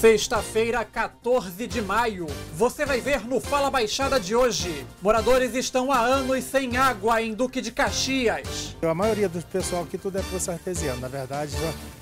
Sexta-feira, 14 de maio. Você vai ver no Fala Baixada de hoje. Moradores estão há anos sem água em Duque de Caxias. A maioria do pessoal aqui tudo é poço artesiano. Na verdade,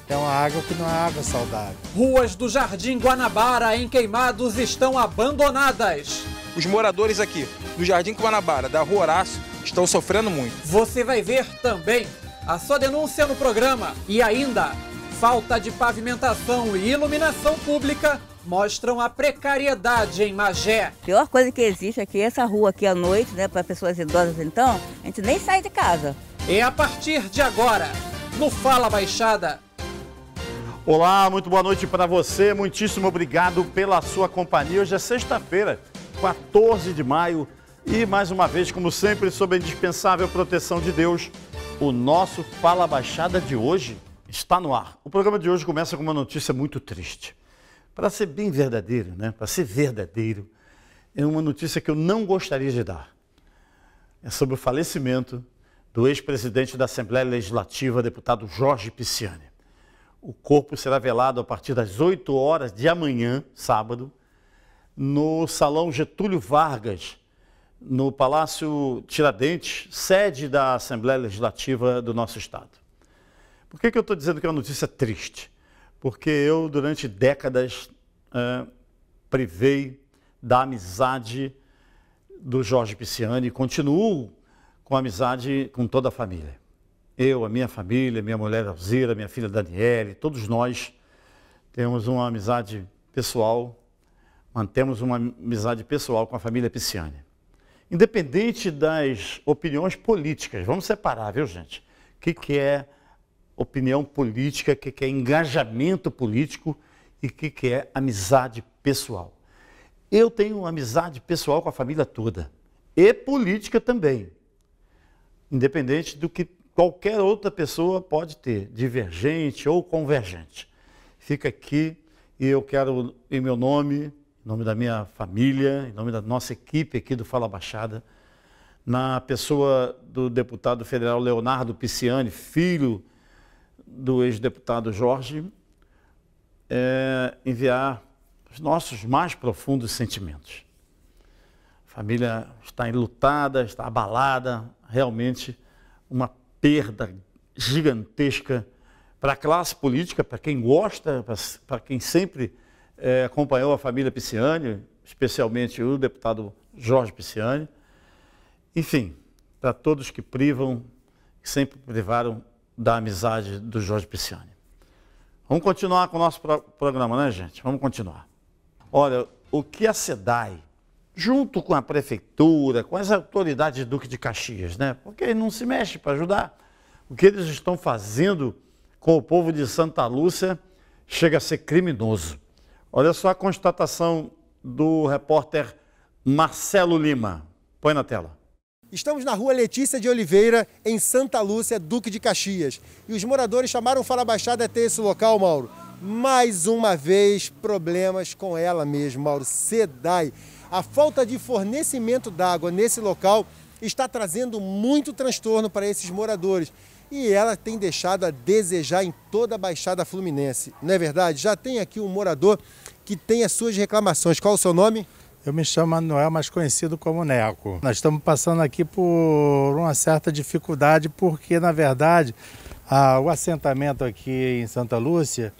é uma água que não é água saudável. Ruas do Jardim Guanabara em Queimados estão abandonadas. Os moradores aqui do Jardim Guanabara, da Rua Horácio, estão sofrendo muito. Você vai ver também a sua denúncia no programa e ainda Falta de pavimentação e iluminação pública mostram a precariedade em Magé. A pior coisa que existe aqui é essa rua aqui à noite, né, para pessoas idosas então, a gente nem sai de casa. E a partir de agora, no Fala Baixada. Olá, muito boa noite para você, muitíssimo obrigado pela sua companhia. Hoje é sexta-feira, 14 de maio, e mais uma vez, como sempre, sob a indispensável proteção de Deus, o nosso Fala Baixada de hoje Está no ar. O programa de hoje começa com uma notícia muito triste. Para ser bem verdadeiro, né? Para ser verdadeiro, é uma notícia que eu não gostaria de dar. É sobre o falecimento do ex-presidente da Assembleia Legislativa, deputado Jorge Pisciani. O corpo será velado a partir das 8 horas de amanhã, sábado, no Salão Getúlio Vargas, no Palácio Tiradentes, sede da Assembleia Legislativa do nosso estado. Por que, que eu estou dizendo que é uma notícia triste? Porque eu, durante décadas, é, privei da amizade do Jorge Pisciani e continuo com amizade com toda a família. Eu, a minha família, minha mulher Alzira, minha filha Daniele, todos nós temos uma amizade pessoal, mantemos uma amizade pessoal com a família Pisciani. Independente das opiniões políticas, vamos separar, viu gente? O que, que é opinião política, que quer engajamento político e que quer amizade pessoal. Eu tenho amizade pessoal com a família toda e política também, independente do que qualquer outra pessoa pode ter, divergente ou convergente. Fica aqui e eu quero, em meu nome, em nome da minha família, em nome da nossa equipe aqui do Fala Baixada, na pessoa do deputado federal Leonardo Pisciani, filho do ex-deputado Jorge é, enviar os nossos mais profundos sentimentos. A família está enlutada, está abalada, realmente uma perda gigantesca para a classe política, para quem gosta, para quem sempre é, acompanhou a família Pisciani, especialmente o deputado Jorge Pisciani. Enfim, para todos que privam, que sempre privaram da amizade do Jorge Pisciani. Vamos continuar com o nosso pro programa, né, gente? Vamos continuar. Olha, o que a SEDAI, junto com a prefeitura, com as autoridades do Duque de Caxias, né? Porque não se mexe para ajudar. O que eles estão fazendo com o povo de Santa Lúcia chega a ser criminoso. Olha só a constatação do repórter Marcelo Lima. Põe na tela. Estamos na rua Letícia de Oliveira, em Santa Lúcia, Duque de Caxias. E os moradores chamaram Fala Baixada até esse local, Mauro. Mais uma vez, problemas com ela mesmo, Mauro. SEDAI. A falta de fornecimento d'água nesse local está trazendo muito transtorno para esses moradores. E ela tem deixado a desejar em toda a Baixada Fluminense. Não é verdade? Já tem aqui um morador que tem as suas reclamações. Qual o seu nome? Eu me chamo Manuel, mais conhecido como Neco. Nós estamos passando aqui por uma certa dificuldade, porque, na verdade, a, o assentamento aqui em Santa Lúcia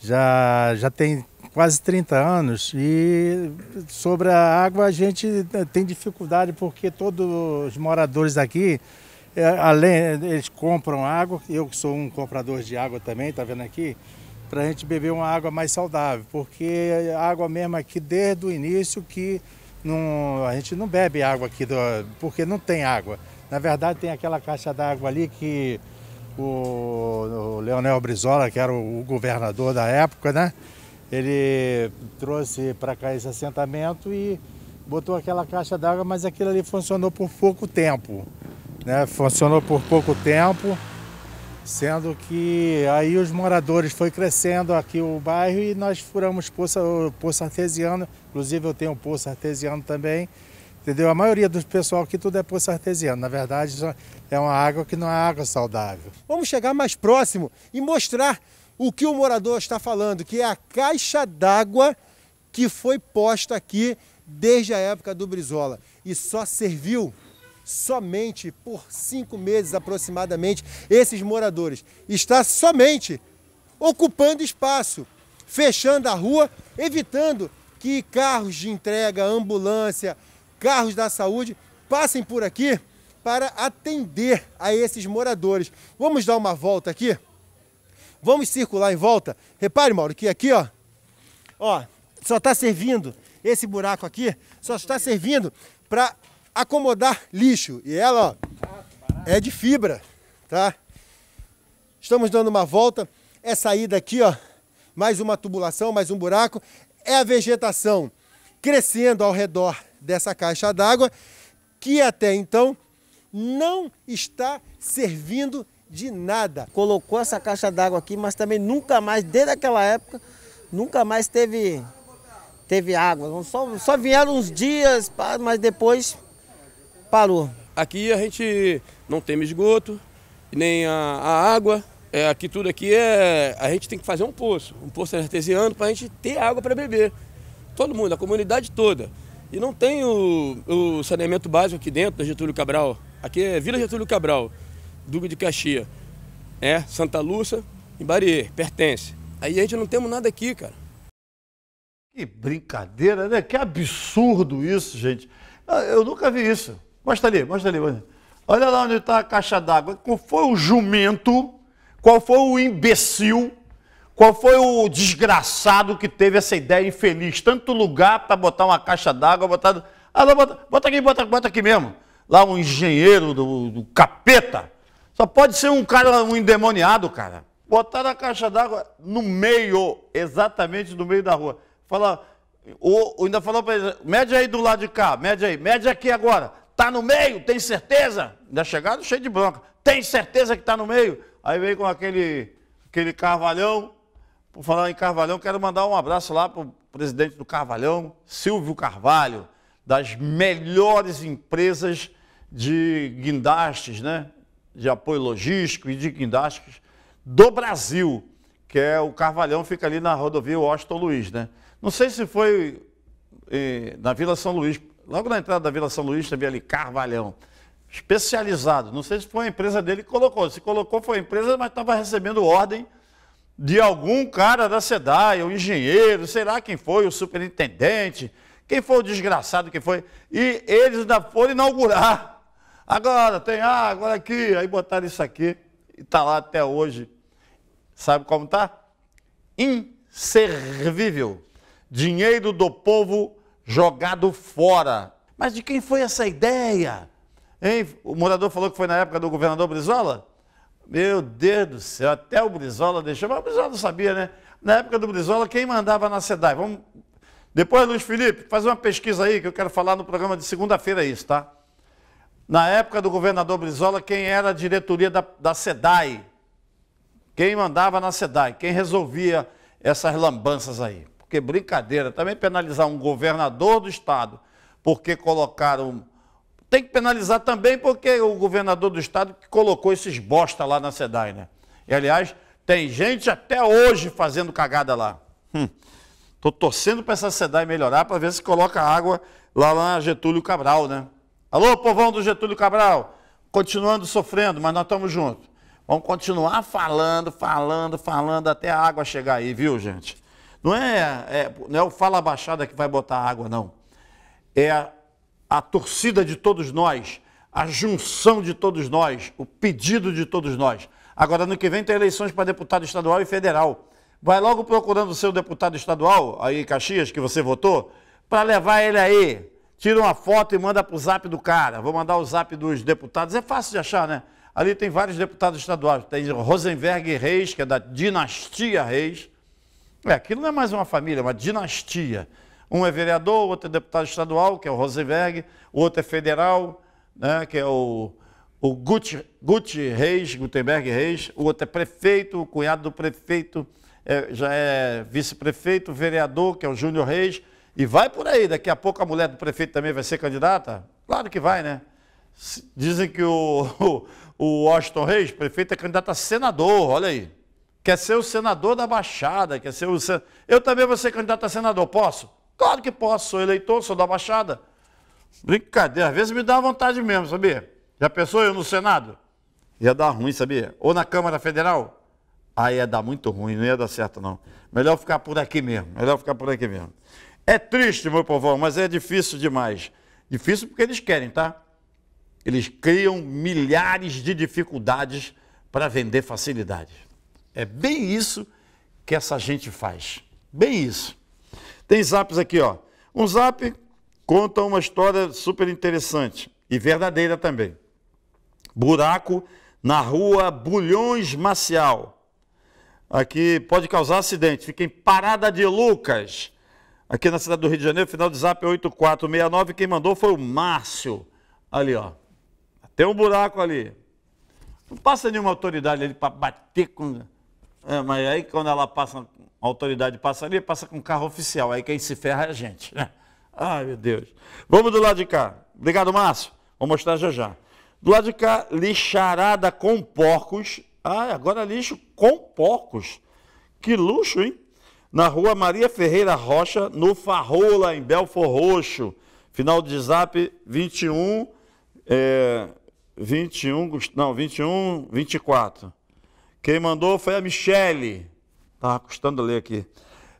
já, já tem quase 30 anos e sobre a água a gente eh, tem dificuldade porque todos os moradores aqui eh, além eles compram água, eu que sou um comprador de água também, está vendo aqui? para a gente beber uma água mais saudável, porque a água mesmo aqui desde o início que não, a gente não bebe água aqui, do, porque não tem água. Na verdade tem aquela caixa d'água ali que o, o Leonel Brizola, que era o, o governador da época, né? Ele trouxe para cá esse assentamento e botou aquela caixa d'água, mas aquilo ali funcionou por pouco tempo. Né? Funcionou por pouco tempo. Sendo que aí os moradores foi crescendo aqui o bairro e nós furamos poço, poço artesiano, inclusive eu tenho um poço artesiano também. Entendeu? A maioria do pessoal aqui tudo é poço artesiano. Na verdade, é uma água que não é água saudável. Vamos chegar mais próximo e mostrar o que o morador está falando, que é a caixa d'água que foi posta aqui desde a época do Brizola e só serviu somente por cinco meses aproximadamente esses moradores. Está somente ocupando espaço, fechando a rua, evitando que carros de entrega, ambulância, carros da saúde passem por aqui para atender a esses moradores. Vamos dar uma volta aqui? Vamos circular em volta? Repare, Mauro, que aqui, ó, ó só está servindo, esse buraco aqui só está servindo para acomodar lixo. E ela ó, é de fibra, tá? Estamos dando uma volta. Essa é saída aqui, ó, mais uma tubulação, mais um buraco. É a vegetação crescendo ao redor dessa caixa d'água, que até então não está servindo de nada. Colocou essa caixa d'água aqui, mas também nunca mais, desde aquela época, nunca mais teve, teve água. Só, só vieram uns dias, mas depois parou? Aqui a gente não tem esgoto, nem a, a água. É, aqui tudo aqui é. A gente tem que fazer um poço, um poço artesiano para a gente ter água para beber. Todo mundo, a comunidade toda. E não tem o, o saneamento básico aqui dentro da Getúlio Cabral. Aqui é Vila Getúlio Cabral, Duque de Caxias, é, Santa Lúcia, em Barier, pertence. Aí a gente não temos nada aqui, cara. Que brincadeira, né? Que absurdo isso, gente. Ah, eu nunca vi isso. Mostra ali, mostra ali. Olha lá onde está a caixa d'água. Qual foi o jumento? Qual foi o imbecil? Qual foi o desgraçado que teve essa ideia infeliz? Tanto lugar para botar uma caixa d'água, botar. Ah, não, bota, bota aqui, bota, bota aqui mesmo. Lá um engenheiro do, do capeta. Só pode ser um cara, um endemoniado, cara. Botar a caixa d'água no meio, exatamente no meio da rua. Fala, ou, ainda falou para ele, mede aí do lado de cá, mede aí, mede aqui agora. Está no meio, tem certeza? Ainda chegado cheio de bronca. Tem certeza que está no meio? Aí veio com aquele, aquele carvalhão. Por falar em carvalhão, quero mandar um abraço lá para o presidente do Carvalhão, Silvio Carvalho, das melhores empresas de guindastes, né? De apoio logístico e de guindastes do Brasil, que é o Carvalhão, fica ali na rodovia Washington Luiz, né? Não sei se foi eh, na Vila São Luís, logo na entrada da Vila São Luís, também ali, Carvalhão, especializado. Não sei se foi a empresa dele que colocou. Se colocou, foi a empresa, mas estava recebendo ordem de algum cara da SEDAI, o engenheiro, sei lá quem foi, o superintendente, quem foi o desgraçado que foi. E eles ainda foram inaugurar. Agora tem água ah, aqui, aí botaram isso aqui e está lá até hoje. Sabe como está? Inservível. Dinheiro do povo jogado fora. Mas de quem foi essa ideia? Hein? O morador falou que foi na época do governador Brizola? Meu Deus do céu, até o Brizola deixou, mas o Brizola não sabia, né? Na época do Brizola, quem mandava na SEDAI? Vamos... Depois, Luiz Felipe, faz uma pesquisa aí, que eu quero falar no programa de segunda-feira é isso, tá? Na época do governador Brizola, quem era a diretoria da SEDAI? Quem mandava na SEDAI? Quem resolvia essas lambanças aí? Porque brincadeira, também penalizar um governador do estado porque colocaram. Tem que penalizar também porque o governador do estado que colocou esses bosta lá na SEDAI, né? E aliás, tem gente até hoje fazendo cagada lá. Hum. torcendo para essa SEDAI melhorar para ver se coloca água lá na Getúlio Cabral, né? Alô, povão do Getúlio Cabral, continuando sofrendo, mas nós estamos juntos. Vamos continuar falando, falando, falando até a água chegar aí, viu, gente? Não é, é, não é o Fala Baixada que vai botar água, não. É a, a torcida de todos nós, a junção de todos nós, o pedido de todos nós. Agora, ano que vem tem eleições para deputado estadual e federal. Vai logo procurando o seu deputado estadual, aí Caxias, que você votou, para levar ele aí. Tira uma foto e manda para o zap do cara. Vou mandar o zap dos deputados. É fácil de achar, né? Ali tem vários deputados estaduais. Tem Rosenberg Reis, que é da dinastia Reis. É, aquilo não é mais uma família, é uma dinastia. Um é vereador, outro é deputado estadual, que é o Rosenberg, outro é federal, né, que é o, o Guti, Guti Reis, Gutenberg Reis, o outro é prefeito, o cunhado do prefeito é, já é vice-prefeito, vereador, que é o Júnior Reis, e vai por aí. Daqui a pouco a mulher do prefeito também vai ser candidata? Claro que vai, né? Dizem que o, o, o Washington Reis, prefeito, é candidato a senador, olha aí quer ser o senador da Baixada, quer ser o. Sen... Eu também vou ser candidato a senador, posso? Claro que posso, sou eleitor, sou da Baixada. Brincadeira, às vezes me dá vontade mesmo, sabia? Já pensou eu no Senado? Ia dar ruim, sabia? Ou na Câmara Federal? Aí ia dar muito ruim, não ia dar certo não. Melhor ficar por aqui mesmo, melhor ficar por aqui mesmo. É triste, meu povão, mas é difícil demais. Difícil porque eles querem, tá? Eles criam milhares de dificuldades para vender facilidades. É bem isso que essa gente faz. Bem isso. Tem zaps aqui, ó. Um zap conta uma história super interessante e verdadeira também. Buraco na rua Bulhões Marcial. Aqui pode causar acidente. Fica em Parada de Lucas, aqui na cidade do Rio de Janeiro. Final de zap 8469. É Quem mandou foi o Márcio. Ali, ó. Tem um buraco ali. Não passa nenhuma autoridade ali para bater com. É, mas aí quando ela passa, a autoridade passa ali, passa com carro oficial. Aí quem se ferra é a gente, né? Ai, meu Deus. Vamos do lado de cá. Obrigado, Márcio. Vou mostrar já já. Do lado de cá, lixarada com porcos. Ah, agora lixo com porcos. Que luxo, hein? Na rua Maria Ferreira Rocha, no Farrola, em Belfor Roxo. Final de zap 21, é, 21, não, 21, 24. Quem mandou foi a Michele. Estava custando ler aqui.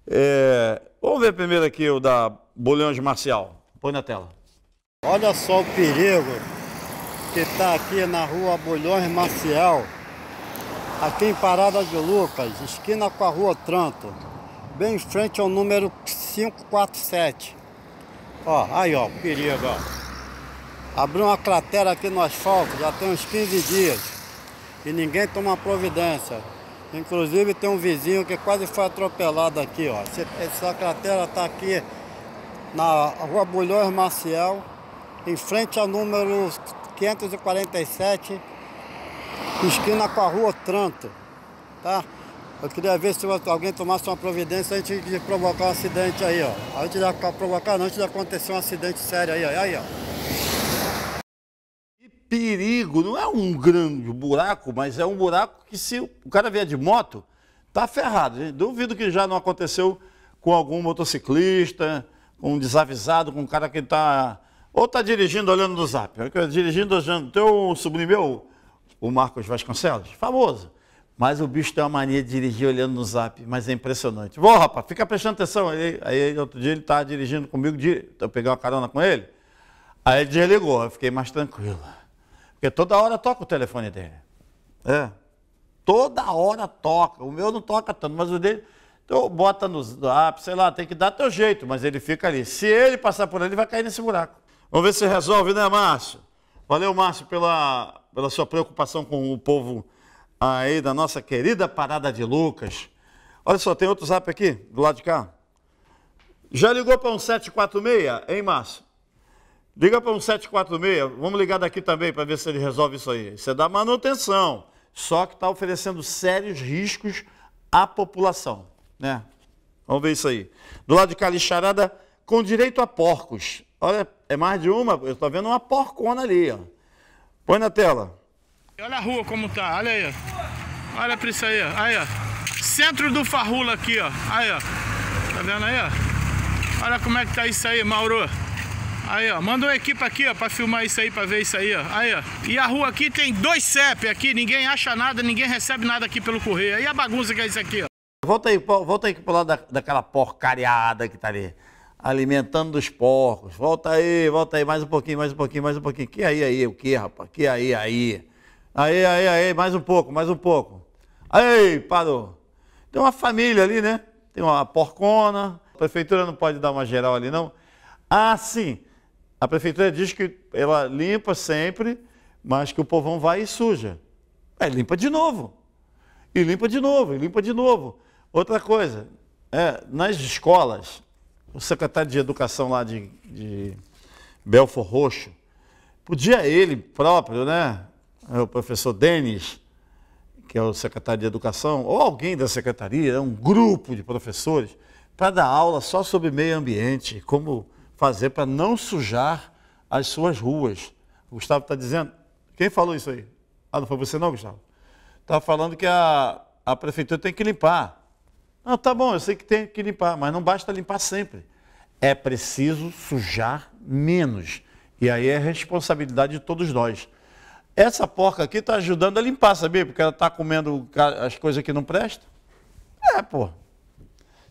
É, vamos ver primeiro aqui o da Bolhões Marcial. Põe na tela. Olha só o perigo que está aqui na rua Bolhões Marcial. Aqui em Parada de Lucas, esquina com a rua Tranto. Bem em frente ao número 547. Ó, aí ó, perigo, ó. Abriu uma cratera aqui no asfalto, já tem uns 15 dias e ninguém toma providência. Inclusive tem um vizinho que quase foi atropelado aqui, ó. Essa cratera está aqui na rua Bulhões Maciel, em frente ao número 547, esquina com a rua Tranto, tá? Eu queria ver se alguém tomasse uma providência antes de provocar um acidente aí, ó. Antes de provocar, não, antes de acontecer um acidente sério aí, ó. Aí, ó não é um grande buraco, mas é um buraco que se o cara vier de moto, tá ferrado. Duvido que já não aconteceu com algum motociclista, com um desavisado, com um cara que está ou está dirigindo olhando no zap, dirigindo olhando. Tem um sobrinho meu, o Marcos Vasconcelos, famoso. Mas o bicho tem uma mania de dirigir olhando no zap, mas é impressionante. Vou, rapaz, fica prestando atenção. Aí, aí outro dia ele estava tá dirigindo comigo, eu peguei uma carona com ele. Aí desligou, eu fiquei mais tranquilo. Porque toda hora toca o telefone dele. É. Toda hora toca. O meu não toca tanto, mas o dele. Então bota no zap, sei lá, tem que dar teu jeito, mas ele fica ali. Se ele passar por ali, ele vai cair nesse buraco. Vamos ver se resolve, né, Márcio? Valeu, Márcio, pela, pela sua preocupação com o povo aí da nossa querida Parada de Lucas. Olha só, tem outro zap aqui, do lado de cá. Já ligou para um 746, hein, Márcio? Liga para um 746, vamos ligar daqui também para ver se ele resolve isso aí. Você é dá manutenção, só que está oferecendo sérios riscos à população, né? Vamos ver isso aí. Do lado de Calixarada, com direito a porcos. Olha, é mais de uma, eu estou vendo uma porcona ali, ó. Põe na tela. Olha a rua como tá, olha aí. Olha para isso aí, aí, ó. Centro do Farrula aqui, ó. Aí, ó. Tá vendo aí, ó? Olha como é que tá isso aí, Mauro. Aí, ó, manda uma equipe aqui, ó, pra filmar isso aí, pra ver isso aí, ó. Aí, ó. E a rua aqui tem dois CEP aqui, ninguém acha nada, ninguém recebe nada aqui pelo correio. Aí a bagunça que é isso aqui, ó. Volta aí, volta aí pro lado da, daquela porcariada que tá ali. Alimentando os porcos. Volta aí, volta aí, mais um pouquinho, mais um pouquinho, mais um pouquinho. Que aí, aí, o que, rapaz? Que aí, aí. Aí, aí, aí, mais um pouco, mais um pouco. Aí, parou. Tem uma família ali, né? Tem uma porcona. A prefeitura não pode dar uma geral ali, não. Ah, sim. A prefeitura diz que ela limpa sempre, mas que o povão vai e suja. Aí é, limpa de novo. E limpa de novo, e limpa de novo. Outra coisa, é, nas escolas, o secretário de Educação lá de, de Belfor Roxo, podia ele próprio, né? É o professor Denis, que é o secretário de Educação, ou alguém da secretaria, um grupo de professores, para dar aula só sobre meio ambiente, como fazer para não sujar as suas ruas. O Gustavo está dizendo. Quem falou isso aí? Ah, não foi você não, Gustavo? Está falando que a, a prefeitura tem que limpar. Não, ah, tá bom, eu sei que tem que limpar, mas não basta limpar sempre. É preciso sujar menos. E aí é responsabilidade de todos nós. Essa porca aqui está ajudando a limpar, sabia? Porque ela está comendo as coisas que não prestam. É, pô.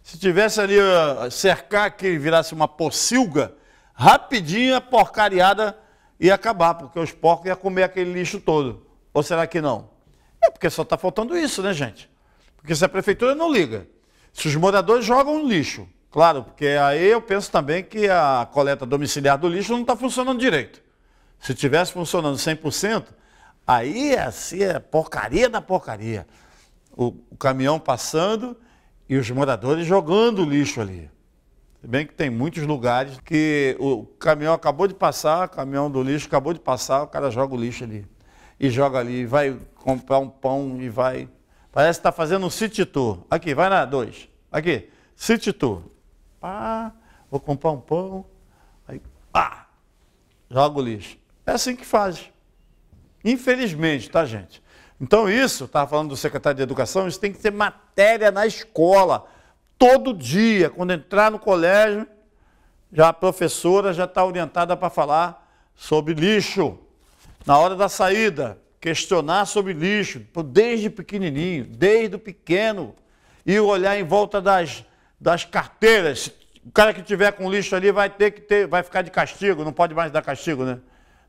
Se tivesse ali uh, cercar que virasse uma pocilga, rapidinho a porcariada ia acabar, porque os porcos iam comer aquele lixo todo. Ou será que não? É porque só está faltando isso, né, gente? Porque se a prefeitura não liga, se os moradores jogam lixo, claro, porque aí eu penso também que a coleta domiciliar do lixo não está funcionando direito. Se tivesse funcionando 100%, aí ia ser porcaria da porcaria. O, o caminhão passando e os moradores jogando lixo ali. Se bem que tem muitos lugares que o caminhão acabou de passar, o caminhão do lixo acabou de passar, o cara joga o lixo ali. E joga ali, vai comprar um pão e vai. Parece que está fazendo um city tour. Aqui, vai na dois. Aqui, city tour. Pá, vou comprar um pão. Aí, pá, joga o lixo. É assim que faz. Infelizmente, tá, gente? Então, isso, estava falando do secretário de Educação, isso tem que ser matéria na escola. Todo dia, quando entrar no colégio, já a professora já está orientada para falar sobre lixo. Na hora da saída, questionar sobre lixo, desde pequenininho, desde o pequeno, e olhar em volta das, das carteiras. O cara que tiver com lixo ali vai ter que ter, vai ficar de castigo, não pode mais dar castigo, né?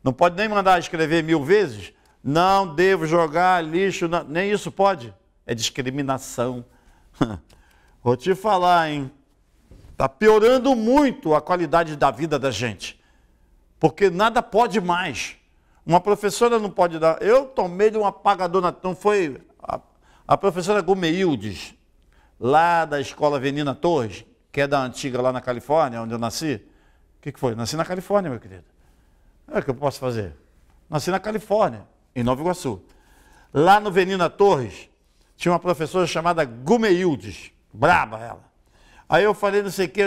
Não pode nem mandar escrever mil vezes, não devo jogar lixo, na... nem isso pode. É discriminação. Vou te falar, hein? Está piorando muito a qualidade da vida da gente. Porque nada pode mais. Uma professora não pode dar. Eu tomei de um apagador, na... não foi a, a professora Gomeildes lá da escola Venina Torres, que é da antiga lá na Califórnia, onde eu nasci. O que, que foi? Nasci na Califórnia, meu querido. É o que eu posso fazer. Nasci na Califórnia em Nova Iguaçu. Lá no Venina Torres, tinha uma professora chamada Gumeildes, braba ela. Aí eu falei, não sei o que,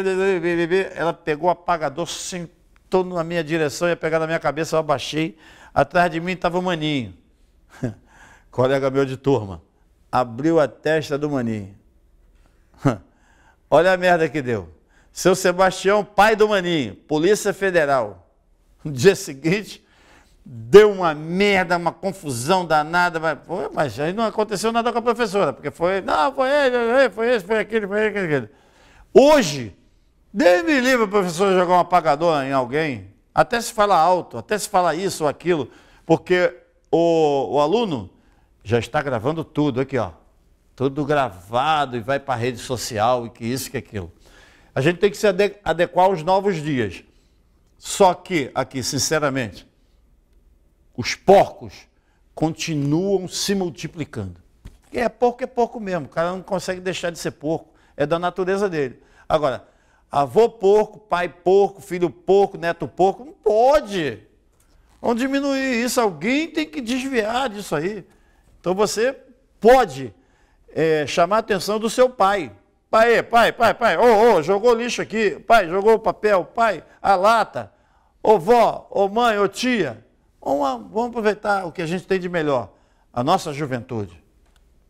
ela pegou o apagador, sentou na minha direção, ia pegar na minha cabeça, eu abaixei. Atrás de mim estava o Maninho, colega meu de turma. Abriu a testa do Maninho. Olha a merda que deu. Seu Sebastião, pai do Maninho, Polícia Federal. No dia seguinte, deu uma merda, uma confusão danada, mas, pô, mas aí não aconteceu nada com a professora, porque foi, não, foi ele, foi esse, foi aquele, foi aquele. aquele. Hoje, Deus me livre professor jogar um apagador em alguém, até se fala alto, até se fala isso ou aquilo, porque o, o aluno já está gravando tudo aqui, ó. Tudo gravado e vai para a rede social e que isso, que aquilo. A gente tem que se adequar aos novos dias. Só que, aqui, sinceramente, os porcos continuam se multiplicando. Quem é porco é porco mesmo, o cara não consegue deixar de ser porco, é da natureza dele. Agora, avô porco, pai porco, filho porco, neto porco, não pode. Vamos diminuir isso, alguém tem que desviar disso aí. Então você pode é, chamar a atenção do seu pai. Pai, pai, pai, pai, ô, oh, ô, oh, jogou lixo aqui, pai, jogou o papel, pai, a lata, ô vó, ô mãe, ô tia, uma, vamos aproveitar o que a gente tem de melhor, a nossa juventude.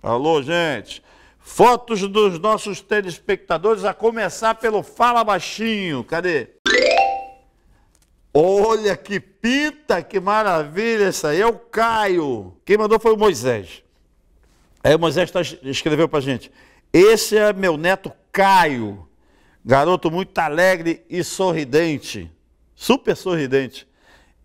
Alô, gente. Fotos dos nossos telespectadores, a começar pelo Fala Baixinho. Cadê? Olha que pinta, que maravilha essa aí. É o Caio. Quem mandou foi o Moisés. Aí é, o Moisés tá, escreveu pra gente. Esse é meu neto Caio. Garoto muito alegre e sorridente. Super sorridente.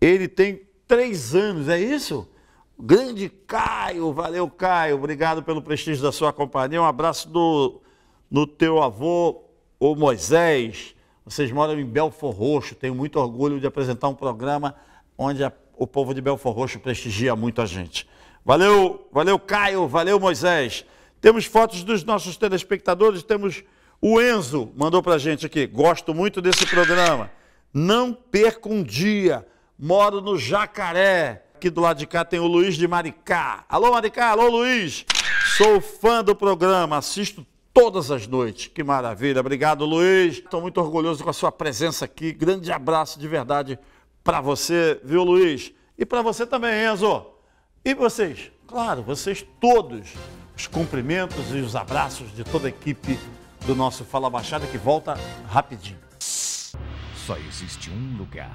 Ele tem três anos, é isso? Grande Caio, valeu Caio, obrigado pelo prestígio da sua companhia. Um abraço do, no teu avô, o Moisés. Vocês moram em Belfor Roxo, tenho muito orgulho de apresentar um programa onde a, o povo de Belfor Roxo prestigia muito a gente. Valeu, valeu Caio, valeu Moisés. Temos fotos dos nossos telespectadores, temos o Enzo, mandou a gente aqui. Gosto muito desse programa. Não perca um dia moro no Jacaré. Aqui do lado de cá tem o Luiz de Maricá. Alô, Maricá, alô, Luiz. Sou fã do programa, assisto todas as noites. Que maravilha. Obrigado, Luiz. Estou muito orgulhoso com a sua presença aqui. Grande abraço de verdade para você, viu, Luiz? E para você também, Enzo. E vocês? Claro, vocês todos. Os cumprimentos e os abraços de toda a equipe do nosso Fala Baixada que volta rapidinho. Só existe um lugar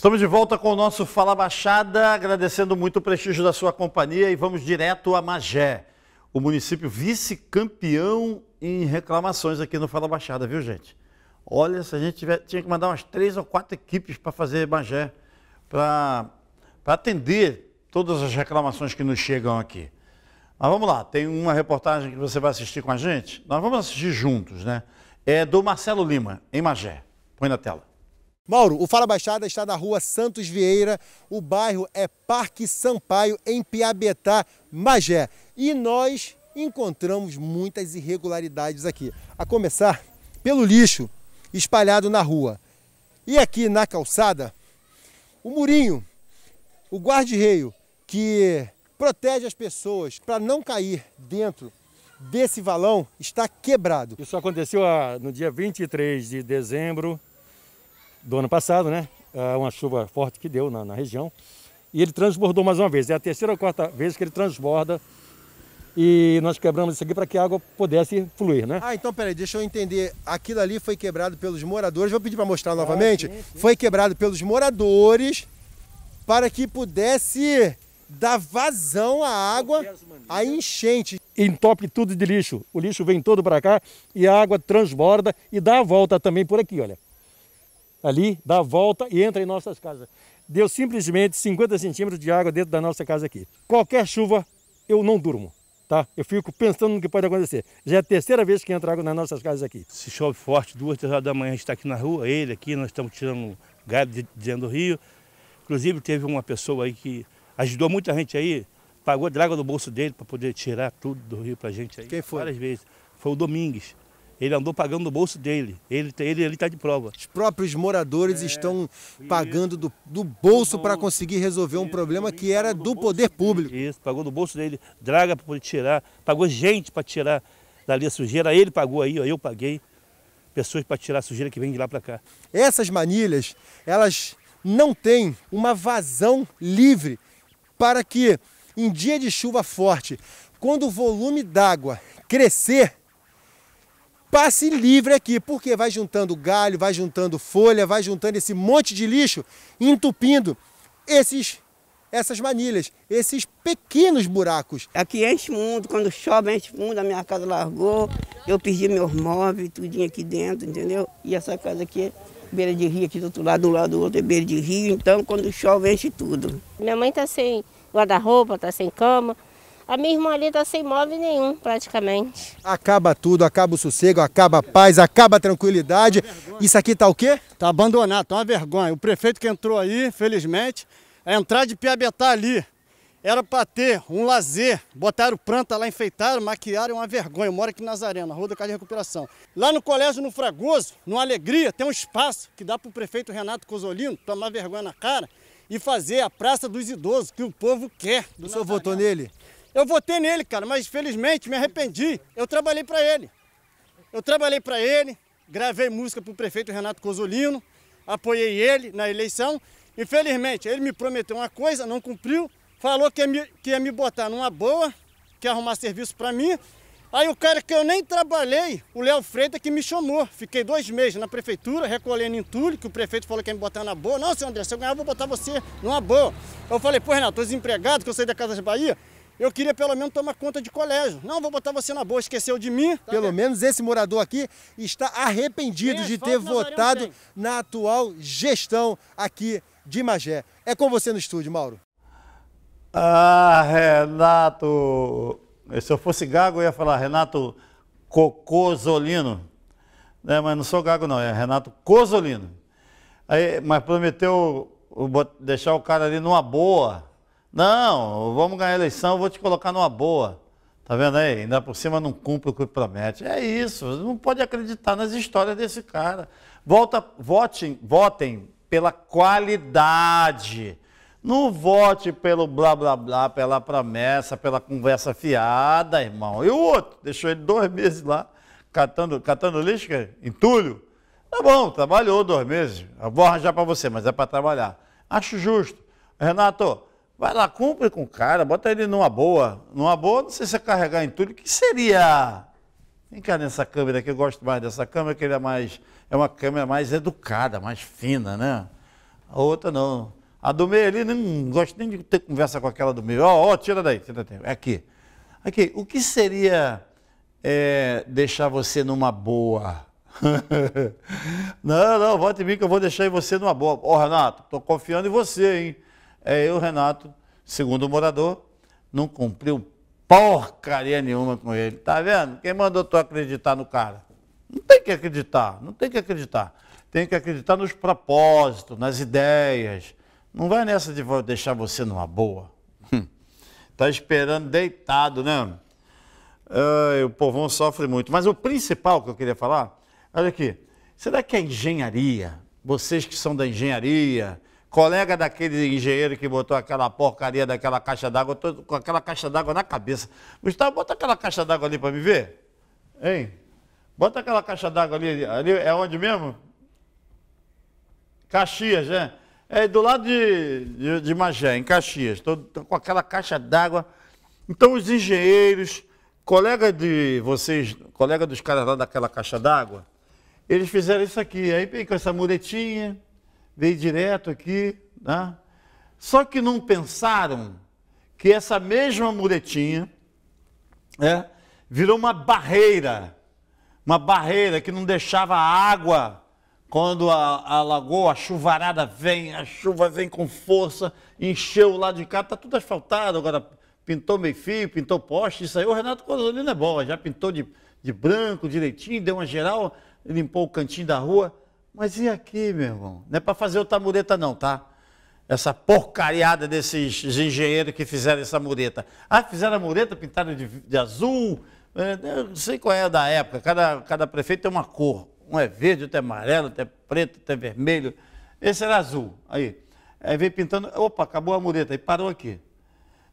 Estamos de volta com o nosso Fala Baixada, agradecendo muito o prestígio da sua companhia e vamos direto a Magé, o município vice-campeão em reclamações aqui no Fala Baixada, viu gente? Olha, se a gente tiver, tinha que mandar umas três ou quatro equipes para fazer Magé, para atender todas as reclamações que nos chegam aqui. Mas vamos lá, tem uma reportagem que você vai assistir com a gente, nós vamos assistir juntos, né? É do Marcelo Lima, em Magé. Põe na tela. Mauro, o Fala Baixada está na rua Santos Vieira, o bairro é Parque Sampaio, em Piabetá, Magé. E nós encontramos muitas irregularidades aqui, a começar pelo lixo espalhado na rua. E aqui na calçada, o murinho, o guarda-reio que protege as pessoas para não cair dentro desse valão está quebrado. Isso aconteceu ah, no dia 23 de dezembro do ano passado, né? É uma chuva forte que deu na, na região. E ele transbordou mais uma vez. É a terceira ou quarta vez que ele transborda e nós quebramos isso aqui para que a água pudesse fluir, né? Ah, então peraí, deixa eu entender. Aquilo ali foi quebrado pelos moradores, vou pedir para mostrar ah, novamente. Ah, sim, sim. Foi quebrado pelos moradores para que pudesse dar vazão à água, à enchente. Entope tudo de lixo. O lixo vem todo para cá e a água transborda e dá a volta também por aqui, olha ali, dá a volta e entra em nossas casas. Deu simplesmente 50 centímetros de água dentro da nossa casa aqui. Qualquer chuva, eu não durmo, tá? Eu fico pensando no que pode acontecer. Já é a terceira vez que entra água nas nossas casas aqui. Se chove forte, duas, três horas da manhã, a gente está aqui na rua, ele aqui, nós estamos tirando gado de dentro do rio. Inclusive, teve uma pessoa aí que ajudou muita gente aí, pagou draga do bolso dele para poder tirar tudo do rio para gente aí. Quem foi? Várias vezes. Foi o Domingues. Ele andou pagando do bolso dele. Ele ele está de prova. Os próprios moradores é, estão pagando do, do bolso para conseguir resolver um problema que era do, do poder público. Isso, pagou do bolso dele, draga para poder tirar, pagou gente para tirar dali a sujeira. Ele pagou aí, ó, eu paguei. Pessoas para tirar a sujeira que vem de lá para cá. Essas manilhas, elas não têm uma vazão livre para que em dia de chuva forte, quando o volume d'água crescer, passe livre aqui, porque vai juntando galho, vai juntando folha, vai juntando esse monte de lixo, entupindo esses essas manilhas, esses pequenos buracos. Aqui enche mundo, quando chove enche mundo, a minha casa largou, eu perdi meus móveis, tudinho aqui dentro, entendeu? E essa casa aqui é beira de rio, aqui do outro lado, do lado do outro é beira de rio, então quando chove enche tudo. Minha mãe tá sem guarda-roupa, tá sem cama, a minha irmã ali está sem móvel nenhum, praticamente. Acaba tudo, acaba o sossego, acaba a paz, acaba a tranquilidade. Isso aqui tá o quê? Tá abandonado, tá uma vergonha. O prefeito que entrou aí, felizmente, a é entrada de Piabetá ali. Era para ter um lazer, botaram planta lá, enfeitaram, maquiaram, é uma vergonha. Eu moro aqui em Nazaré, na Rua da Casa de Recuperação. Lá no colégio, no Fragoso, no Alegria, tem um espaço que dá para o prefeito Renato Cosolino tomar vergonha na cara e fazer a Praça dos Idosos, que o povo quer. O senhor votou nele? Eu votei nele, cara, mas felizmente me arrependi. Eu trabalhei para ele. Eu trabalhei para ele, gravei música para o prefeito Renato Cosolino, apoiei ele na eleição. Infelizmente, ele me prometeu uma coisa, não cumpriu, falou que ia me, que ia me botar numa boa, que ia arrumar serviço para mim. Aí o cara que eu nem trabalhei, o Léo Freitas, que me chamou. Fiquei dois meses na prefeitura, recolhendo entulho, que o prefeito falou que ia me botar na boa. Não, senhor André, se eu ganhar, eu vou botar você numa boa. Eu falei, pô, Renato, os desempregado, que eu saí da Casa de Bahia, eu queria pelo menos tomar conta de colégio. Não, vou botar você na boa, esqueceu de mim. Tá pelo bem. menos esse morador aqui está arrependido Tem de ter votado na atual gestão aqui de Magé. É com você no estúdio, Mauro. Ah, Renato! Se eu fosse gago, eu ia falar Renato Cocosolino. Né? Mas não sou gago, não, é Renato Cozolino. Aí, mas prometeu deixar o cara ali numa boa. Não, vamos ganhar a eleição, vou te colocar numa boa. Tá vendo aí? Ainda por cima não cumpre o que promete. É isso, não pode acreditar nas histórias desse cara. Volta, votem, votem pela qualidade. Não vote pelo blá blá blá, pela promessa, pela conversa fiada, irmão. E o outro? Deixou ele dois meses lá, catando, catando lixo, entulho. Tá bom, trabalhou dois meses. Eu vou arranjar para você, mas é para trabalhar. Acho justo. Renato, Vai lá, cumpre com o cara, bota ele numa boa. Numa boa, não sei se é carregar em tudo. O que seria? Vem cá nessa câmera que eu gosto mais dessa câmera, que ele é mais. É uma câmera mais educada, mais fina, né? A outra não. A do meio ali, não gosto nem de ter conversa com aquela do meio. Ó, oh, oh, tira daí, tira daí. É aqui. Aqui, o que seria é, deixar você numa boa? não, não, vote em mim que eu vou deixar você numa boa. Ô, oh, Renato, tô confiando em você, hein? É, eu, Renato, segundo o morador, não cumpriu porcaria nenhuma com ele. Tá vendo? Quem mandou tu acreditar no cara? Não tem que acreditar, não tem que acreditar. Tem que acreditar nos propósitos, nas ideias. Não vai nessa de deixar você numa boa. Hum. Tá esperando deitado, né? Ai, o povão sofre muito. Mas o principal que eu queria falar, olha aqui. Será que a engenharia, vocês que são da engenharia, colega daquele engenheiro que botou aquela porcaria daquela caixa d'água, estou com aquela caixa d'água na cabeça. Gustavo, bota aquela caixa d'água ali para me ver. Hein? Bota aquela caixa d'água ali, ali é onde mesmo? Caxias, né? É do lado de, de, de Magé, em Caxias. Estou com aquela caixa d'água. Então os engenheiros, colega de vocês, colega dos caras lá daquela caixa d'água, eles fizeram isso aqui. Aí vem com essa muretinha, veio direto aqui, né? Só que não pensaram que essa mesma muretinha é, virou uma barreira, uma barreira que não deixava a água quando a, a, lagoa, a chuvarada vem, a chuva vem com força, encheu lá de cá, está tudo asfaltado, agora pintou meio fio, pintou poste, isso aí o Renato não é bom, já pintou de, de branco direitinho, deu uma geral, limpou o cantinho da rua, mas e aqui, meu irmão? Não é para fazer outra mureta, não, tá? Essa porcariada desses engenheiros que fizeram essa mureta. Ah, fizeram a mureta, pintaram de, de azul. É, eu não sei qual é a da época. Cada, cada prefeito tem uma cor. Um é verde, outro é amarelo, outro é preto, outro é vermelho. Esse era azul. Aí. Aí veio pintando. Opa, acabou a mureta. Aí parou aqui.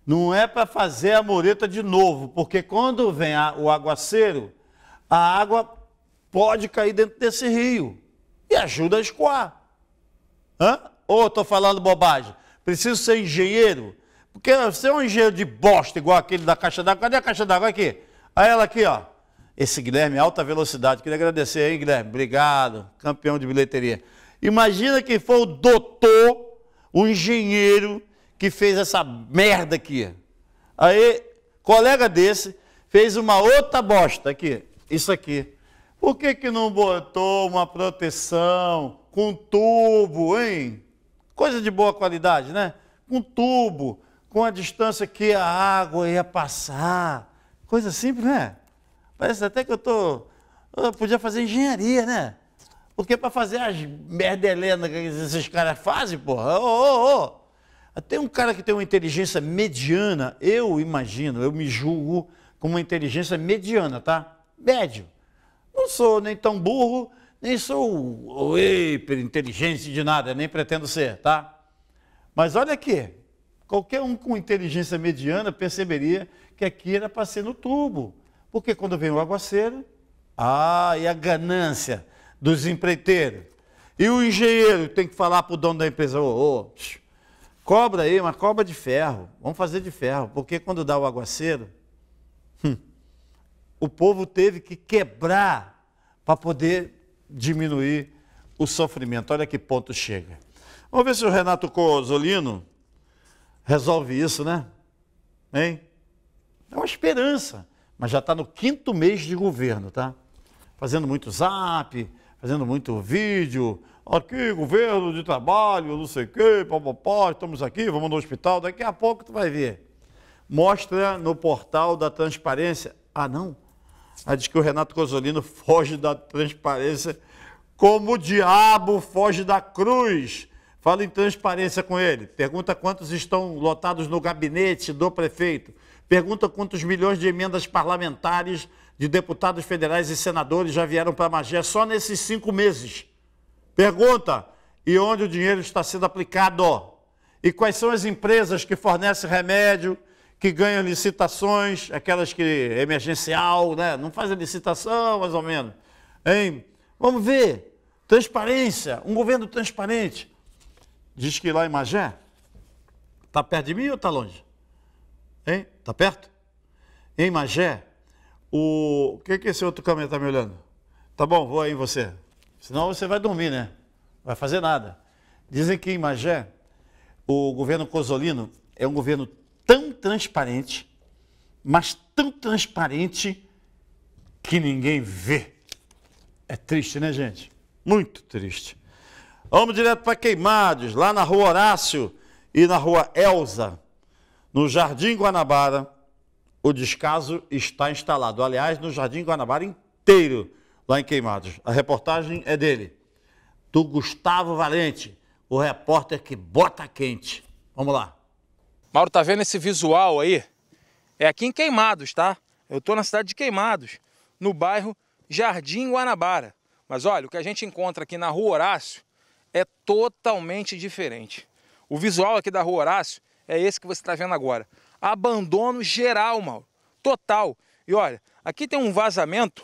Não é para fazer a mureta de novo, porque quando vem a, o aguaceiro, a água pode cair dentro desse rio e ajuda a escoar. Hã? Ou estou falando bobagem? Preciso ser engenheiro? Porque você é um engenheiro de bosta, igual aquele da caixa d'água. Cadê a caixa d'água? Aqui. Aí ela aqui, ó. Esse Guilherme, alta velocidade. Queria agradecer, hein, Guilherme? Obrigado. Campeão de bilheteria. Imagina que foi o doutor, o engenheiro, que fez essa merda aqui. Aí, colega desse, fez uma outra bosta aqui. Isso aqui. Por que, que não botou uma proteção com tubo, hein? Coisa de boa qualidade, né? Com tubo, com a distância que a água ia passar. Coisa simples, né? Parece até que eu tô. Eu podia fazer engenharia, né? Porque para fazer as merdelenas que esses caras fazem, porra, ô, ô, ô. Tem um cara que tem uma inteligência mediana, eu imagino, eu me julgo com uma inteligência mediana, tá? Médio não sou nem tão burro, nem sou o hiper inteligente de nada, nem pretendo ser, tá? Mas olha aqui, qualquer um com inteligência mediana perceberia que aqui era para ser no tubo. Porque quando vem o aguaceiro, ah, e a ganância dos empreiteiros. E o engenheiro tem que falar para o dono da empresa, ô, oh, oh, cobra aí, uma cobra de ferro, vamos fazer de ferro, porque quando dá o aguaceiro, o povo teve que quebrar para poder diminuir o sofrimento. Olha que ponto chega. Vamos ver se o Renato Cozolino resolve isso, né? Hein? É uma esperança, mas já está no quinto mês de governo, tá? Fazendo muito zap, fazendo muito vídeo. Aqui, governo de trabalho, não sei o quê, papapá, estamos aqui, vamos no hospital. Daqui a pouco tu vai ver. Mostra no portal da transparência. Ah, não? A diz que o Renato Cosolino foge da transparência como o diabo foge da cruz. Fala em transparência com ele. Pergunta quantos estão lotados no gabinete do prefeito. Pergunta quantos milhões de emendas parlamentares de deputados federais e senadores já vieram para Magé só nesses cinco meses. Pergunta e onde o dinheiro está sendo aplicado. E quais são as empresas que fornecem remédio, que ganham licitações, aquelas que é emergencial, né? Não a licitação, mais ou menos. Hein? Vamos ver. Transparência, um governo transparente. Diz que lá em Magé, tá perto de mim ou tá longe? Hein? Tá perto? Em Magé, o... o que que esse outro câmera está me olhando? Tá bom, vou aí você. Senão você vai dormir, né? Vai fazer nada. Dizem que em Magé, o governo Cosolino é um governo tão transparente, mas tão transparente que ninguém vê. É triste, né, gente? Muito triste. Vamos direto para Queimados, lá na rua Horácio e na rua Elza, no Jardim Guanabara. O descaso está instalado. Aliás, no Jardim Guanabara inteiro, lá em Queimados. A reportagem é dele, do Gustavo Valente, o repórter que bota quente. Vamos lá. Mauro, tá vendo esse visual aí? É aqui em Queimados, tá? Eu tô na cidade de Queimados, no bairro Jardim Guanabara. Mas olha, o que a gente encontra aqui na Rua Horácio é totalmente diferente. O visual aqui da Rua Horácio é esse que você está vendo agora. Abandono geral, Mauro. Total. E olha, aqui tem um vazamento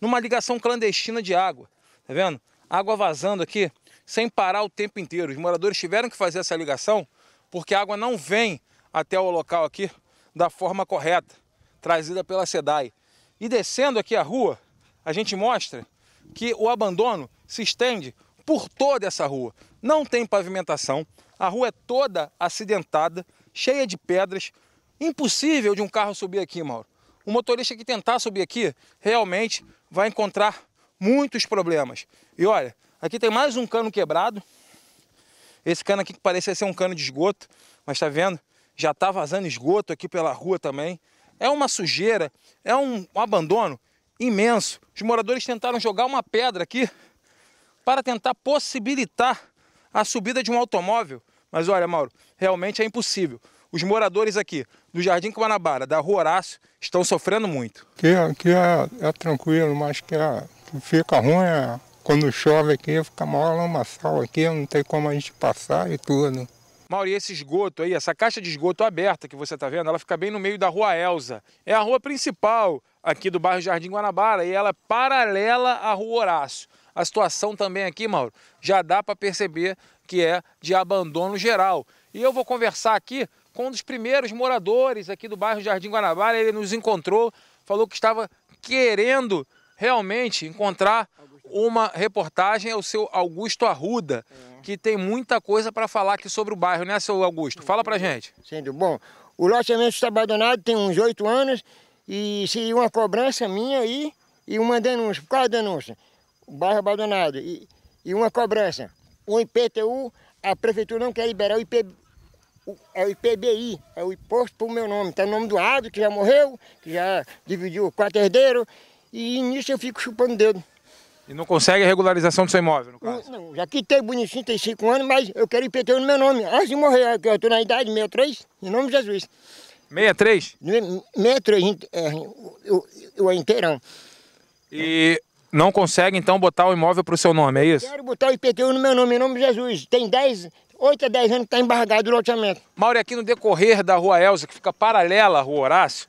numa ligação clandestina de água. Tá vendo? Água vazando aqui sem parar o tempo inteiro. Os moradores tiveram que fazer essa ligação porque a água não vem até o local aqui da forma correta, trazida pela SEDAI. E descendo aqui a rua, a gente mostra que o abandono se estende por toda essa rua. Não tem pavimentação, a rua é toda acidentada, cheia de pedras, impossível de um carro subir aqui, Mauro. O motorista que tentar subir aqui realmente vai encontrar muitos problemas. E olha, aqui tem mais um cano quebrado, esse cano aqui que parecia ser um cano de esgoto, mas tá vendo? Já tá vazando esgoto aqui pela rua também. É uma sujeira, é um abandono imenso. Os moradores tentaram jogar uma pedra aqui para tentar possibilitar a subida de um automóvel. Mas olha, Mauro, realmente é impossível. Os moradores aqui do Jardim Guanabara, da Rua Horácio, estão sofrendo muito. Aqui, aqui é, é, é tranquilo, mas que, é, que fica ruim é quando chove aqui, fica maior lamaçal aqui, não tem como a gente passar e tudo. e esse esgoto aí, essa caixa de esgoto aberta que você está vendo, ela fica bem no meio da Rua Elza. É a rua principal aqui do bairro Jardim Guanabara e ela é paralela à Rua Horácio. A situação também aqui, Mauro, já dá para perceber que é de abandono geral. E eu vou conversar aqui com um dos primeiros moradores aqui do bairro Jardim Guanabara. Ele nos encontrou, falou que estava querendo realmente encontrar uma reportagem ao é seu Augusto Arruda, é. que tem muita coisa para falar aqui sobre o bairro, né, seu Augusto? Fala para gente. Sim, bom, o loteamento está abandonado tem uns oito anos e se uma cobrança minha aí e uma denúncia, por causa da denúncia, o bairro abandonado e, e uma cobrança, o IPTU, a prefeitura não quer liberar o IPTU o, é o IPBI, é o imposto para o meu nome. Está o nome do Ado, que já morreu, que já dividiu o quatro herdeiros. E nisso eu fico chupando o dedo. E não consegue a regularização do seu imóvel, no caso? Não, não já quitei bonitinho, tem 5 anos, mas eu quero IPTU no meu nome. Antes de morrer, eu estou na idade 63, em nome de Jesus. 63? 63, é, é, eu, eu, é inteirão. E não consegue, então, botar o imóvel para o seu nome, é isso? Quero botar o IPTU no meu nome, em nome de Jesus. Tem 10, 8 a 10 anos que está embargado o loteamento. Mauro, aqui no decorrer da Rua Elza, que fica paralela à Rua Horácio,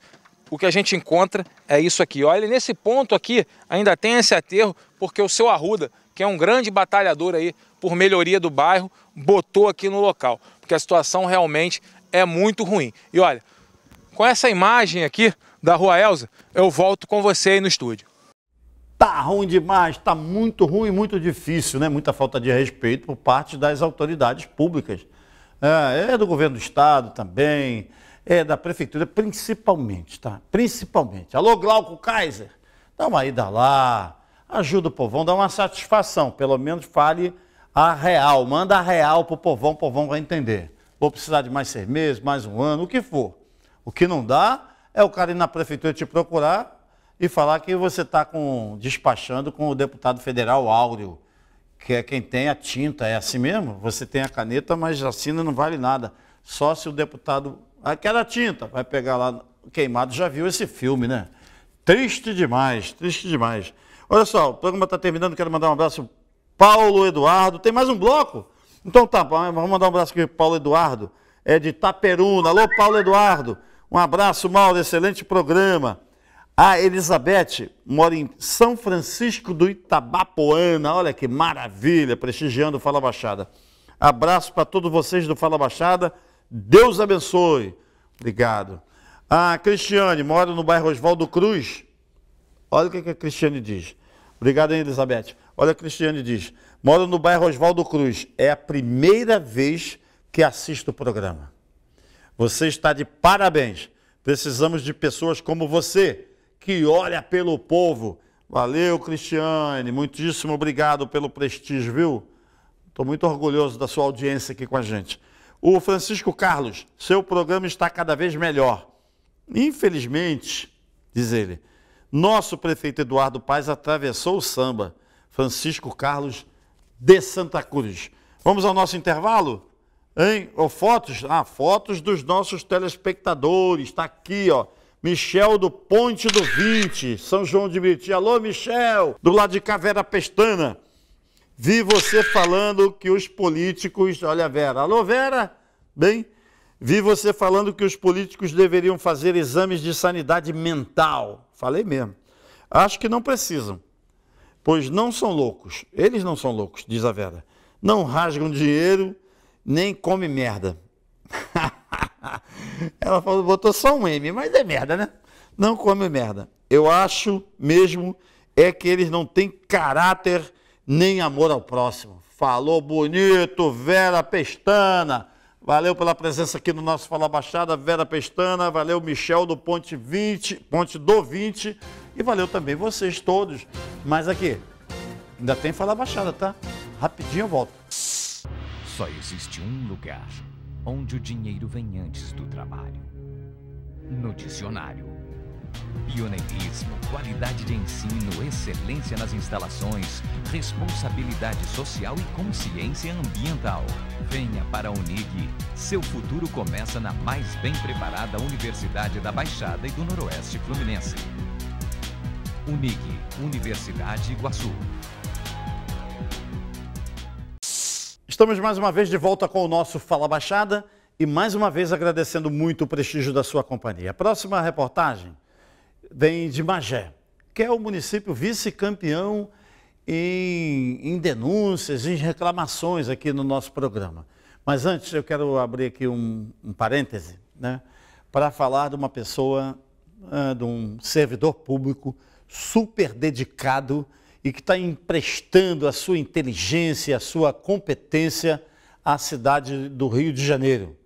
o que a gente encontra é isso aqui. Olha, nesse ponto aqui ainda tem esse aterro, porque o seu Arruda, que é um grande batalhador aí por melhoria do bairro, botou aqui no local, porque a situação realmente é muito ruim. E olha, com essa imagem aqui da Rua Elza, eu volto com você aí no estúdio. Tá ruim demais, tá muito ruim, muito difícil, né? Muita falta de respeito por parte das autoridades públicas. É, é do governo do estado também, é, da prefeitura, principalmente, tá? Principalmente. Alô, Glauco Kaiser, então dá uma ida lá, ajuda o povão, dá uma satisfação, pelo menos fale a real, manda a real pro povão, o povão vai entender. Vou precisar de mais seis meses, mais um ano, o que for. O que não dá é o cara ir na prefeitura te procurar e falar que você está com, despachando com o deputado federal Áureo, que é quem tem a tinta, é assim mesmo? Você tem a caneta, mas a assina não vale nada. Só se o deputado Aquela tinta, vai pegar lá queimado, já viu esse filme, né? Triste demais, triste demais. Olha só, o programa está terminando, quero mandar um abraço Paulo Eduardo. Tem mais um bloco? Então tá, vamos mandar um abraço aqui para Paulo Eduardo. É de Itaperuna. Alô, Paulo Eduardo. Um abraço, Mauro. Excelente programa. A Elizabeth mora em São Francisco do Itabapoana. Olha que maravilha, prestigiando o Fala Baixada. Abraço para todos vocês do Fala Baixada. Deus abençoe. Obrigado. A ah, Cristiane mora no bairro Oswaldo Cruz. Olha o que a Cristiane diz. Obrigado, Elizabeth. Olha a Cristiane diz. Moro no bairro Oswaldo Cruz. É a primeira vez que assisto o programa. Você está de parabéns. Precisamos de pessoas como você, que olha pelo povo. Valeu, Cristiane. Muitíssimo obrigado pelo prestígio, viu? Estou muito orgulhoso da sua audiência aqui com a gente. O Francisco Carlos, seu programa está cada vez melhor. Infelizmente, diz ele, nosso prefeito Eduardo Paes atravessou o samba. Francisco Carlos de Santa Cruz. Vamos ao nosso intervalo? Hein? fotos? Ah, fotos dos nossos telespectadores. Está aqui, ó. Michel do Ponte do Vinte, São João de Meriti. Alô, Michel! Do lado de Cavera Pestana. Vi você falando que os políticos. Olha, Vera. Alô, Vera? Bem? Vi você falando que os políticos deveriam fazer exames de sanidade mental. Falei mesmo. Acho que não precisam, pois não são loucos. Eles não são loucos, diz a Vera. Não rasgam dinheiro, nem come merda. Ela falou, botou só um M, mas é merda, né? Não come merda. Eu acho mesmo é que eles não têm caráter nem amor ao próximo. Falou bonito, Vera Pestana. Valeu pela presença aqui no nosso Fala Baixada, Vera Pestana, valeu Michel do Ponte 20, Ponte do 20 e valeu também vocês todos. Mas aqui, ainda tem Fala Baixada, tá? Rapidinho eu volto. Só existe um lugar onde o dinheiro vem antes do trabalho. No dicionário. Pioneirismo, qualidade de ensino, excelência nas instalações, responsabilidade social e consciência ambiental. Venha para a Unig. Seu futuro começa na mais bem preparada Universidade da Baixada e do Noroeste Fluminense. Unig, Universidade Iguaçu. Estamos mais uma vez de volta com o nosso Fala Baixada e mais uma vez agradecendo muito o prestígio da sua companhia. próxima reportagem vem de Magé, que é o município vice-campeão em, em, denúncias, em reclamações aqui no nosso programa. Mas antes eu quero abrir aqui um, um parêntese, né, para falar de uma pessoa, ah, de um servidor público super dedicado e que está emprestando a sua inteligência, a sua competência à cidade do Rio de Janeiro.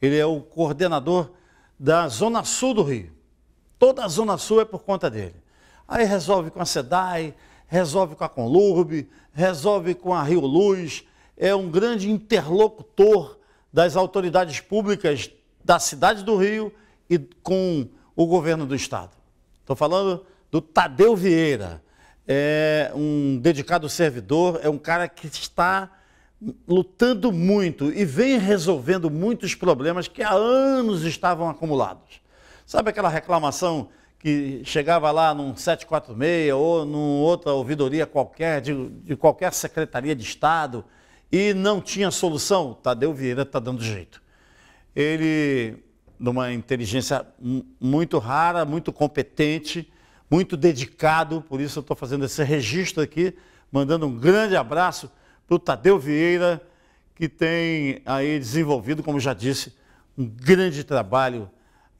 Ele é o coordenador da Zona Sul do Rio Toda a Zona Sul é por conta dele. Aí resolve com a SEDAI, resolve com a Conlurb, resolve com a Rio Luz, é um grande interlocutor das autoridades públicas da cidade do Rio e com o governo do estado. Estou falando do Tadeu Vieira, é um dedicado servidor, é um cara que está lutando muito e vem resolvendo muitos problemas que há anos estavam acumulados. Sabe aquela reclamação que chegava lá num 746 ou numa outra ouvidoria qualquer, de, de qualquer secretaria de Estado, e não tinha solução? Tadeu Vieira está dando jeito. Ele, numa inteligência muito rara, muito competente, muito dedicado, por isso eu estou fazendo esse registro aqui, mandando um grande abraço para o Tadeu Vieira, que tem aí desenvolvido, como já disse, um grande trabalho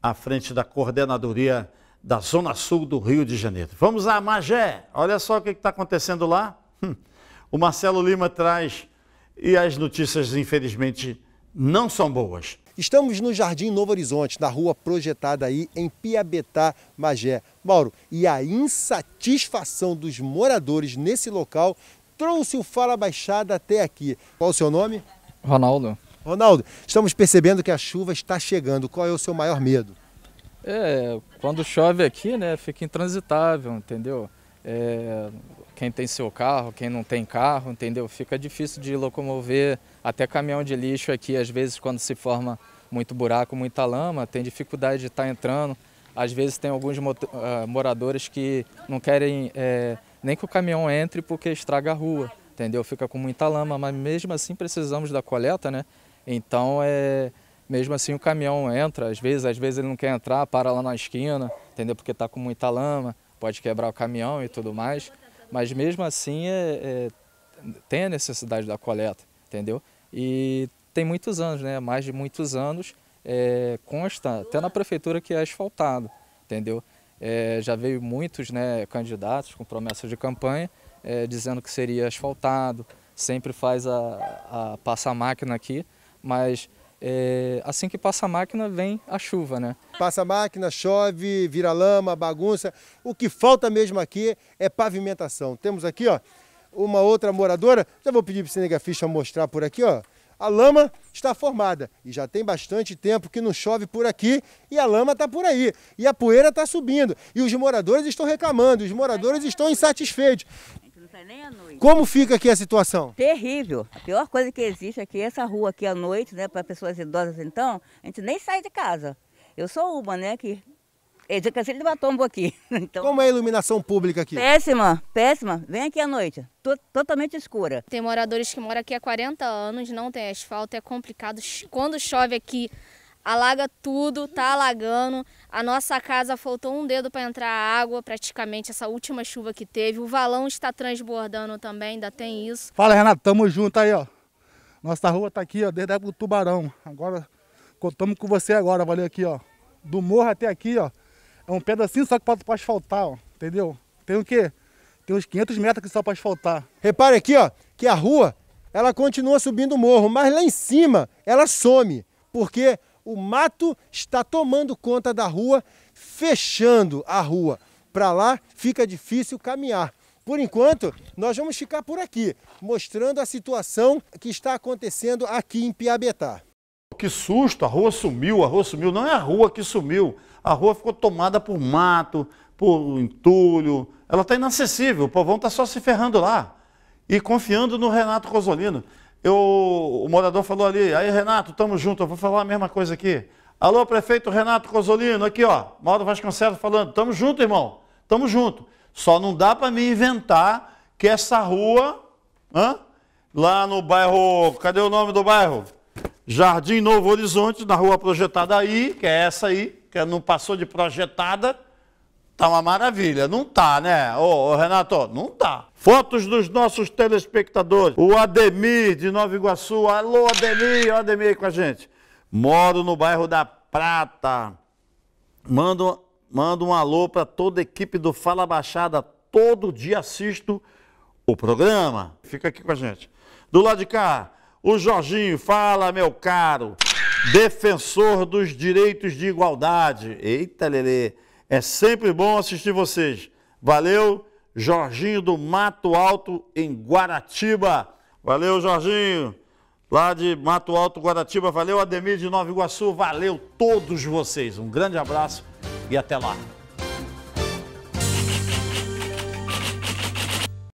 à frente da coordenadoria da Zona Sul do Rio de Janeiro. Vamos a Magé, olha só o que está acontecendo lá. Hum. O Marcelo Lima traz e as notícias, infelizmente, não são boas. Estamos no Jardim Novo Horizonte, na rua projetada aí em Piabetá, Magé. Mauro, e a insatisfação dos moradores nesse local trouxe o Fala Baixada até aqui. Qual o seu nome? Ronaldo. Ronaldo, estamos percebendo que a chuva está chegando. Qual é o seu maior medo? É, quando chove aqui, né, fica intransitável, entendeu? É, quem tem seu carro, quem não tem carro, entendeu? Fica difícil de locomover até caminhão de lixo aqui, às vezes quando se forma muito buraco, muita lama, tem dificuldade de estar tá entrando. Às vezes tem alguns ah, moradores que não querem é, nem que o caminhão entre porque estraga a rua, entendeu? Fica com muita lama, mas mesmo assim precisamos da coleta, né? Então, é, mesmo assim, o caminhão entra, às vezes, às vezes ele não quer entrar, para lá na esquina, entendeu? Porque está com muita lama, pode quebrar o caminhão e tudo mais. Mas mesmo assim, é, é, tem a necessidade da coleta, entendeu? E tem muitos anos, né? Mais de muitos anos, é, consta até na prefeitura que é asfaltado, entendeu? É, já veio muitos né, candidatos com promessas de campanha é, dizendo que seria asfaltado, sempre faz a, a passa máquina aqui, mas é, assim que passa a máquina, vem a chuva, né? Passa a máquina, chove, vira lama, bagunça. O que falta mesmo aqui é pavimentação. Temos aqui, ó, uma outra moradora. Já vou pedir para o ficha mostrar por aqui, ó. A lama está formada e já tem bastante tempo que não chove por aqui e a lama está por aí. E a poeira está subindo e os moradores estão reclamando, os moradores estão insatisfeitos fica é nem à noite. Como fica aqui a situação? Terrível. A pior coisa que existe aqui é essa rua aqui à noite, né? Para pessoas idosas, então, a gente nem sai de casa. Eu sou uma, né, que é de cacete de Batombo aqui. Então, Como é a iluminação pública aqui? Péssima, péssima. Vem aqui à noite, Tô, totalmente escura. Tem moradores que moram aqui há 40 anos, não tem asfalto, é complicado. Quando chove aqui, alaga tudo, tá alagando. A nossa casa faltou um dedo para entrar a água, praticamente essa última chuva que teve. O valão está transbordando também, ainda tem isso. Fala, Renato, tamo junto aí, ó. Nossa rua tá aqui, ó, desde a época do Tubarão. Agora contamos com você agora, valeu aqui, ó. Do morro até aqui, ó. É um pedacinho só que pode, pode asfaltar, ó. Entendeu? Tem o quê? Tem uns 500 metros que só pode asfaltar. Repare aqui, ó, que a rua, ela continua subindo o morro, mas lá em cima ela some, porque o mato está tomando conta da rua, fechando a rua. Para lá fica difícil caminhar. Por enquanto, nós vamos ficar por aqui, mostrando a situação que está acontecendo aqui em Piabetá. Que susto, a rua sumiu, a rua sumiu. Não é a rua que sumiu, a rua ficou tomada por mato, por entulho. Ela está inacessível, o povão está só se ferrando lá. E confiando no Renato Rosolino eu, o morador falou ali, aí Renato, tamo junto, eu vou falar a mesma coisa aqui. Alô, prefeito Renato Cosolino, aqui ó, Mauro Vasconcelos falando, tamo junto, irmão, tamo junto. Só não dá para me inventar que essa rua, hã? lá no bairro, cadê o nome do bairro? Jardim Novo Horizonte, na rua projetada aí, que é essa aí, que não passou de projetada, tá uma maravilha. Não tá, né? Ô, ô Renato, não tá. Fotos dos nossos telespectadores. O Ademir de Nova Iguaçu. Alô, Ademir. O Ademir aí com a gente. Moro no bairro da Prata. Mando, mando um alô para toda a equipe do Fala Baixada. Todo dia assisto o programa. Fica aqui com a gente. Do lado de cá, o Jorginho. Fala, meu caro. Defensor dos direitos de igualdade. Eita, Lelê. É sempre bom assistir vocês. Valeu Jorginho do Mato Alto, em Guaratiba. Valeu, Jorginho. Lá de Mato Alto, Guaratiba. Valeu, Ademir de Nova Iguaçu. Valeu todos vocês. Um grande abraço e até lá.